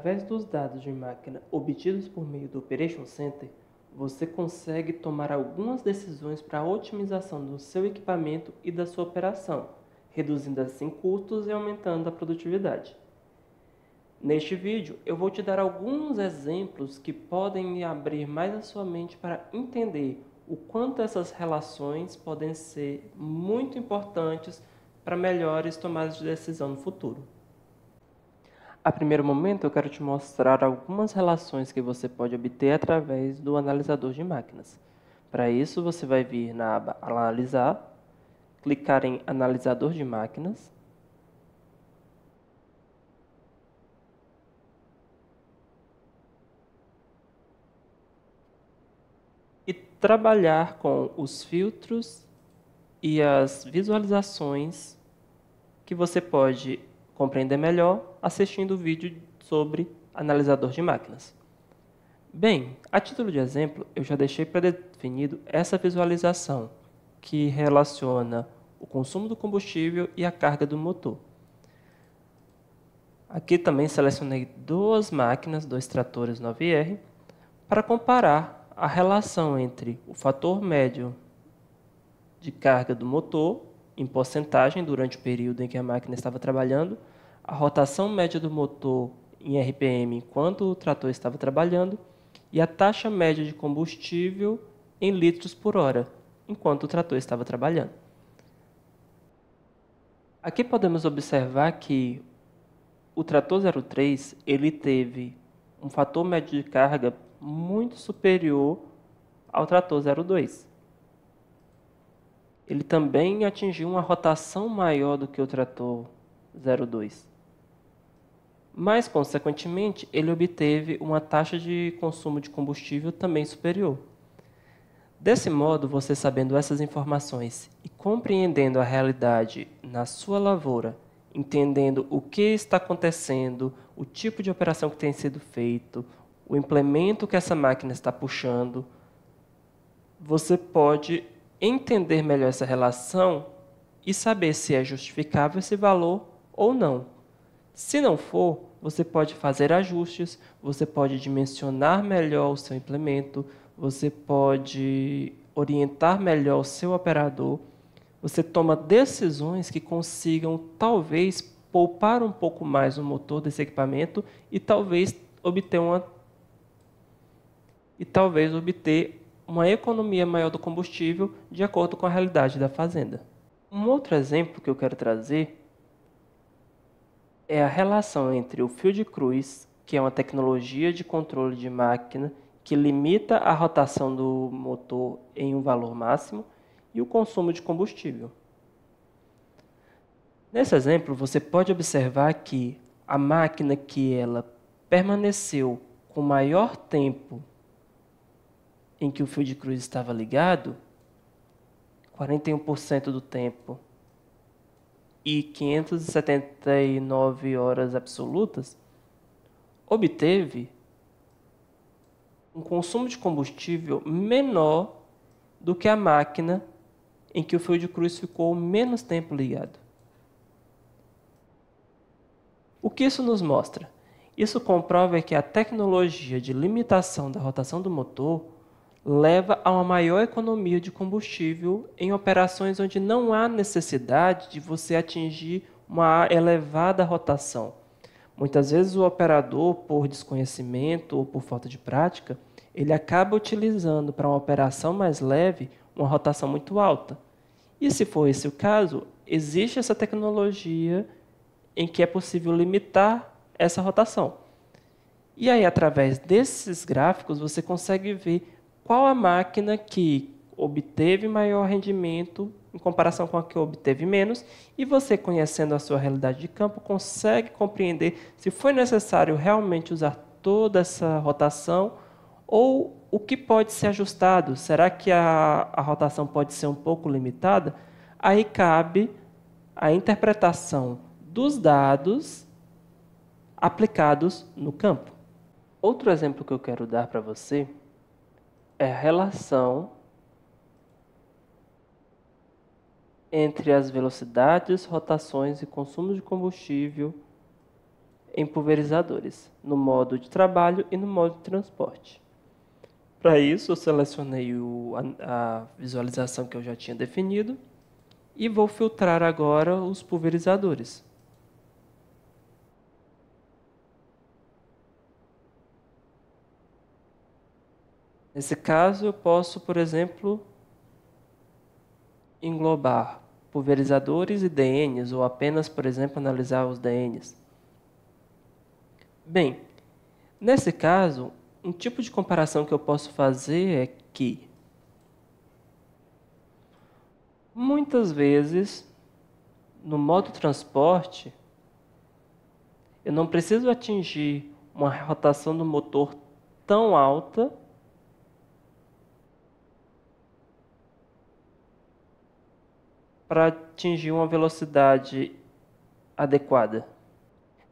Através dos dados de máquina obtidos por meio do Operation Center, você consegue tomar algumas decisões para a otimização do seu equipamento e da sua operação, reduzindo assim custos e aumentando a produtividade. Neste vídeo, eu vou te dar alguns exemplos que podem abrir mais a sua mente para entender o quanto essas relações podem ser muito importantes para melhores tomadas de decisão no futuro. A primeiro momento, eu quero te mostrar algumas relações que você pode obter através do analisador de máquinas. Para isso, você vai vir na aba Analisar, clicar em Analisador de máquinas. E trabalhar com os filtros e as visualizações que você pode compreender melhor assistindo o vídeo sobre analisador de máquinas. Bem, a título de exemplo, eu já deixei pré-definido essa visualização, que relaciona o consumo do combustível e a carga do motor. Aqui também selecionei duas máquinas, dois tratores 9R, para comparar a relação entre o fator médio de carga do motor em porcentagem durante o período em que a máquina estava trabalhando, a rotação média do motor em RPM enquanto o trator estava trabalhando e a taxa média de combustível em litros por hora enquanto o trator estava trabalhando. Aqui podemos observar que o trator 03 ele teve um fator médio de carga muito superior ao trator 02 ele também atingiu uma rotação maior do que o trator 02. Mas, consequentemente, ele obteve uma taxa de consumo de combustível também superior. Desse modo, você sabendo essas informações e compreendendo a realidade na sua lavoura, entendendo o que está acontecendo, o tipo de operação que tem sido feito, o implemento que essa máquina está puxando, você pode entender melhor essa relação e saber se é justificável esse valor ou não. Se não for, você pode fazer ajustes, você pode dimensionar melhor o seu implemento, você pode orientar melhor o seu operador, você toma decisões que consigam talvez poupar um pouco mais o motor desse equipamento e talvez obter uma e talvez obter uma economia maior do combustível de acordo com a realidade da fazenda. Um outro exemplo que eu quero trazer é a relação entre o Field Cruz, que é uma tecnologia de controle de máquina que limita a rotação do motor em um valor máximo, e o consumo de combustível. Nesse exemplo, você pode observar que a máquina que ela permaneceu com maior tempo em que o fio de cruz estava ligado, 41% do tempo e 579 horas absolutas, obteve um consumo de combustível menor do que a máquina em que o fio de cruz ficou menos tempo ligado. O que isso nos mostra? Isso comprova que a tecnologia de limitação da rotação do motor leva a uma maior economia de combustível em operações onde não há necessidade de você atingir uma elevada rotação. Muitas vezes o operador, por desconhecimento ou por falta de prática, ele acaba utilizando para uma operação mais leve uma rotação muito alta. E se for esse o caso, existe essa tecnologia em que é possível limitar essa rotação. E aí, através desses gráficos, você consegue ver qual a máquina que obteve maior rendimento em comparação com a que obteve menos, e você, conhecendo a sua realidade de campo, consegue compreender se foi necessário realmente usar toda essa rotação ou o que pode ser ajustado. Será que a, a rotação pode ser um pouco limitada? Aí cabe a interpretação dos dados aplicados no campo. Outro exemplo que eu quero dar para você é a relação entre as velocidades, rotações e consumo de combustível em pulverizadores, no modo de trabalho e no modo de transporte. Para isso, eu selecionei o, a, a visualização que eu já tinha definido e vou filtrar agora os pulverizadores. Nesse caso, eu posso, por exemplo, englobar pulverizadores e DNs, ou apenas, por exemplo, analisar os DNs. Bem, nesse caso, um tipo de comparação que eu posso fazer é que muitas vezes no modo transporte eu não preciso atingir uma rotação do motor tão alta para atingir uma velocidade adequada.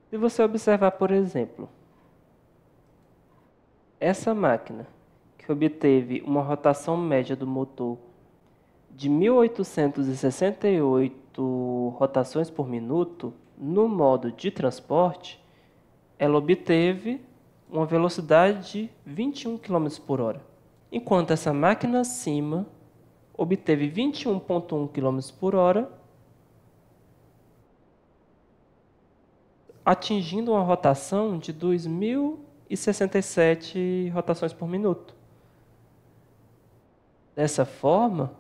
Se você observar, por exemplo, essa máquina que obteve uma rotação média do motor de 1868 rotações por minuto no modo de transporte, ela obteve uma velocidade de 21 km por hora. Enquanto essa máquina acima obteve 21,1 km por hora, atingindo uma rotação de 2.067 rotações por minuto. Dessa forma,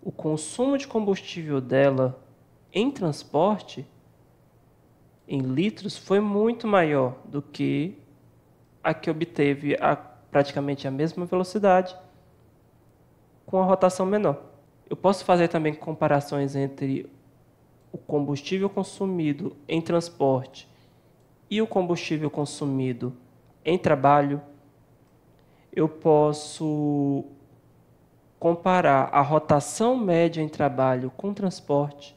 o consumo de combustível dela em transporte, em litros, foi muito maior do que a que obteve a, praticamente a mesma velocidade com a rotação menor. Eu posso fazer também comparações entre o combustível consumido em transporte e o combustível consumido em trabalho. Eu posso comparar a rotação média em trabalho com transporte.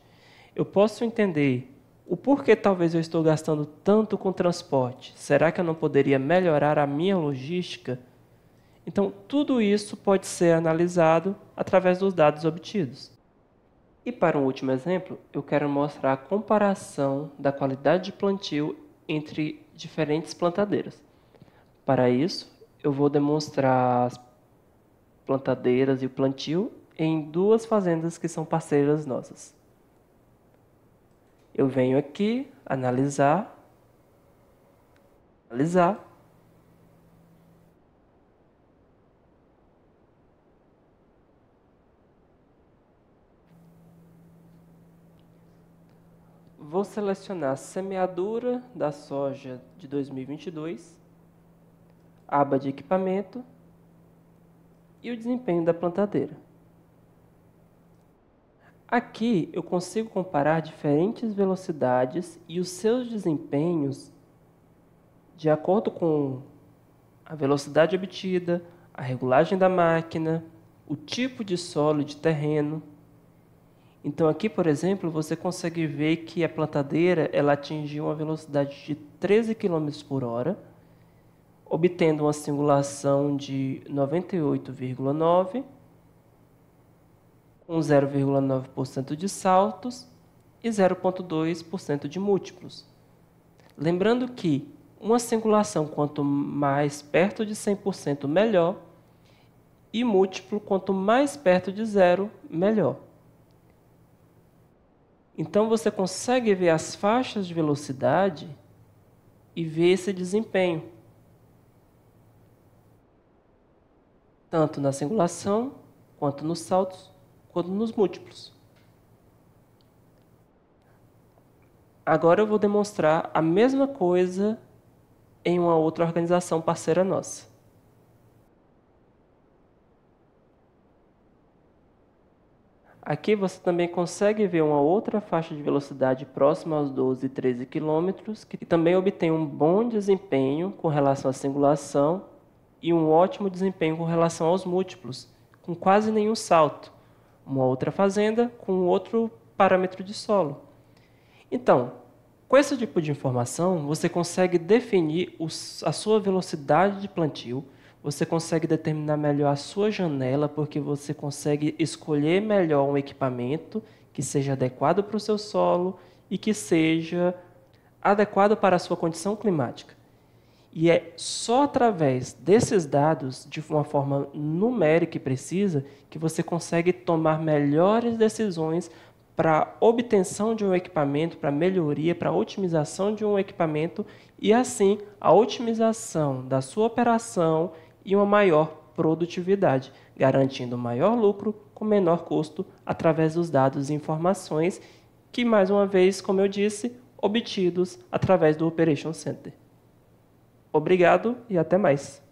Eu posso entender o porquê talvez eu estou gastando tanto com transporte? Será que eu não poderia melhorar a minha logística? Então, tudo isso pode ser analisado através dos dados obtidos. E para um último exemplo, eu quero mostrar a comparação da qualidade de plantio entre diferentes plantadeiras. Para isso, eu vou demonstrar as plantadeiras e o plantio em duas fazendas que são parceiras nossas. Eu venho aqui analisar, analisar Vou selecionar a semeadura da soja de 2022, aba de equipamento e o desempenho da plantadeira. Aqui eu consigo comparar diferentes velocidades e os seus desempenhos de acordo com a velocidade obtida, a regulagem da máquina, o tipo de solo e de terreno. Então aqui, por exemplo, você consegue ver que a plantadeira ela atingiu uma velocidade de 13 km por hora, obtendo uma singulação de 98,9, com 0,9% de saltos e 0,2% de múltiplos. Lembrando que uma singulação quanto mais perto de 100% melhor e múltiplo quanto mais perto de zero melhor. Então você consegue ver as faixas de velocidade e ver esse desempenho. Tanto na singulação, quanto nos saltos, quanto nos múltiplos. Agora eu vou demonstrar a mesma coisa em uma outra organização parceira nossa. Aqui você também consegue ver uma outra faixa de velocidade próxima aos 12 e 13 km, que também obtém um bom desempenho com relação à singulação e um ótimo desempenho com relação aos múltiplos, com quase nenhum salto. Uma outra fazenda com outro parâmetro de solo. Então, com esse tipo de informação, você consegue definir a sua velocidade de plantio você consegue determinar melhor a sua janela, porque você consegue escolher melhor um equipamento que seja adequado para o seu solo e que seja adequado para a sua condição climática. E é só através desses dados, de uma forma numérica e precisa, que você consegue tomar melhores decisões para obtenção de um equipamento, para melhoria, para otimização de um equipamento e assim a otimização da sua operação e uma maior produtividade, garantindo maior lucro com menor custo através dos dados e informações que, mais uma vez, como eu disse, obtidos através do Operation Center. Obrigado e até mais.